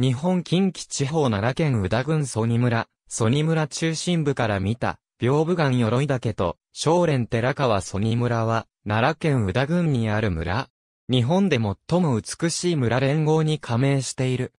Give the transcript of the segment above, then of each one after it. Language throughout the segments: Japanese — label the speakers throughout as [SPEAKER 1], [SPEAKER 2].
[SPEAKER 1] 日本近畿地方奈良県宇田郡曽爾村、曽爾村中心部から見た、屏風岩鎧岳と、少蓮寺川曽爾村は、奈良県宇田郡にある村。日本で最も美しい村連合に加盟している。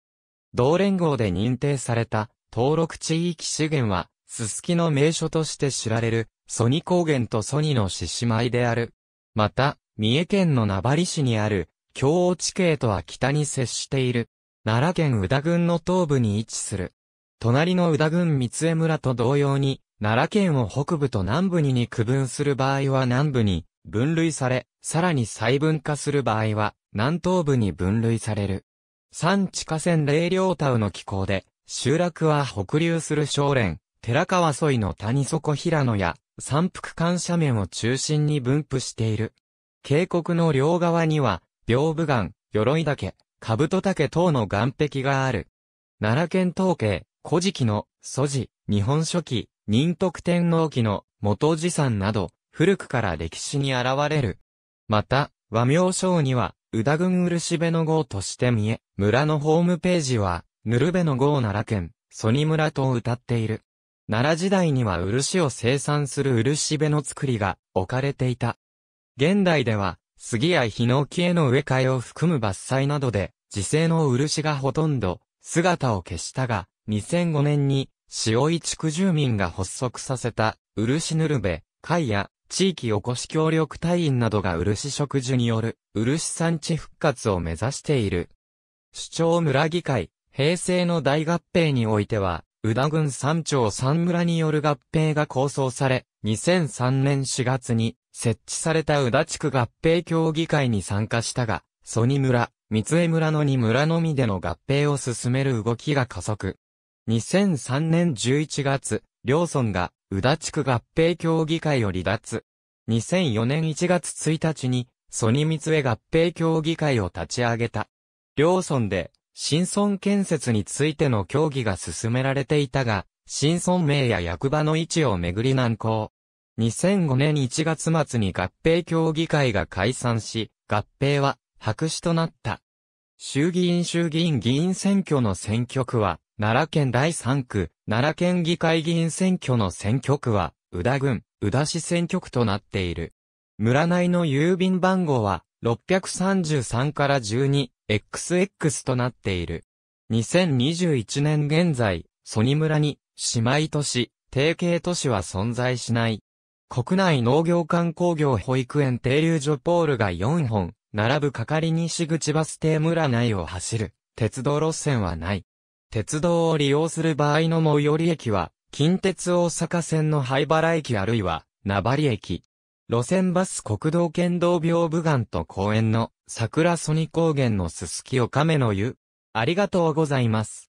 [SPEAKER 1] 同連合で認定された登録地域資源は、すすきの名所として知られる、ソニ高原とソニの獅子舞である。また、三重県の名張市にある、京王地形とは北に接している。奈良県宇田郡の東部に位置する。隣の宇田郡三江村と同様に、奈良県を北部と南部にに区分する場合は南部に分類され、さらに細分化する場合は南東部に分類される。山地下線霊陵タウの気候で、集落は北流する少連、寺川沿いの谷底平野や山腹間斜面を中心に分布している。渓谷の両側には、屏風岩、鎧岳、カブト竹等の岩壁がある。奈良県統計、古事記の、素地、日本書紀、仁徳天皇記の、元寺山など、古くから歴史に現れる。また、和名称には、宇田郡漆部の号として見え、村のホームページは、ぬるべの号奈良県、ソニ村と歌っている。奈良時代には漆を生産する漆部の作りが置かれていた。現代では、杉やヒノキへの植え替えを含む伐採などで、自生の漆がほとんど姿を消したが、2005年に、塩井地区住民が発足させた、漆ぬるべ、会や、地域おこし協力隊員などが漆植樹による、漆産地復活を目指している。首長村議会、平成の大合併においては、宇田郡三町三村による合併が構想され、2003年4月に設置された宇田地区合併協議会に参加したが、ソニ村、三重村の2村のみでの合併を進める動きが加速。2003年11月、両村が宇田地区合併協議会を離脱。2004年1月1日に、ソニ三重合併協議会を立ち上げた。両村で、新村建設についての協議が進められていたが、新村名や役場の位置をめぐり難航。2005年1月末に合併協議会が解散し、合併は白紙となった。衆議院衆議院議員選挙の選挙区は、奈良県第3区、奈良県議会議員選挙の選挙区は、宇田郡、宇田市選挙区となっている。村内の郵便番号は、633から 12XX となっている。2021年現在、ソニ村に、姉妹都市、提携都市は存在しない。国内農業観光業保育園停留所ポールが4本、並ぶ係西口バス停村内を走る、鉄道路線はない。鉄道を利用する場合の最寄り駅は、近鉄大阪線の灰原駅あるいは、名張駅。路線バス国道県道病部岩と公園の桜ソニ高原のすすきかめの湯。ありがとうございます。